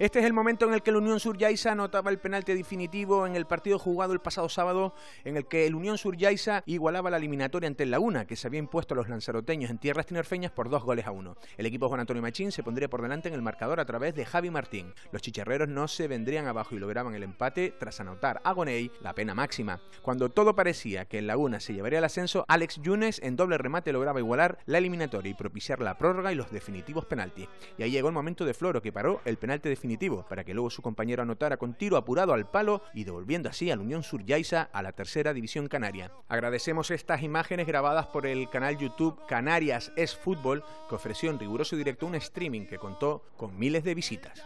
Este es el momento en el que el Unión Sur Yaisa anotaba el penalti definitivo en el partido jugado el pasado sábado, en el que el Unión Sur Yaisa igualaba la eliminatoria ante el Laguna, que se había impuesto a los lanzaroteños en tierras tinerfeñas por dos goles a uno. El equipo Juan Antonio Machín se pondría por delante en el marcador a través de Javi Martín. Los chicharreros no se vendrían abajo y lograban el empate tras anotar a Gonei la pena máxima. Cuando todo parecía que el Laguna se llevaría el ascenso, Alex Yunes en doble remate lograba igualar la eliminatoria y propiciar la prórroga y los definitivos penaltis. Y ahí llegó el momento de Floro, que paró el el penalti definitivo para que luego su compañero anotara con tiro apurado al palo y devolviendo así al Unión Sur Yaiza a la tercera división canaria. Agradecemos estas imágenes grabadas por el canal YouTube Canarias es Fútbol que ofreció en riguroso directo un streaming que contó con miles de visitas.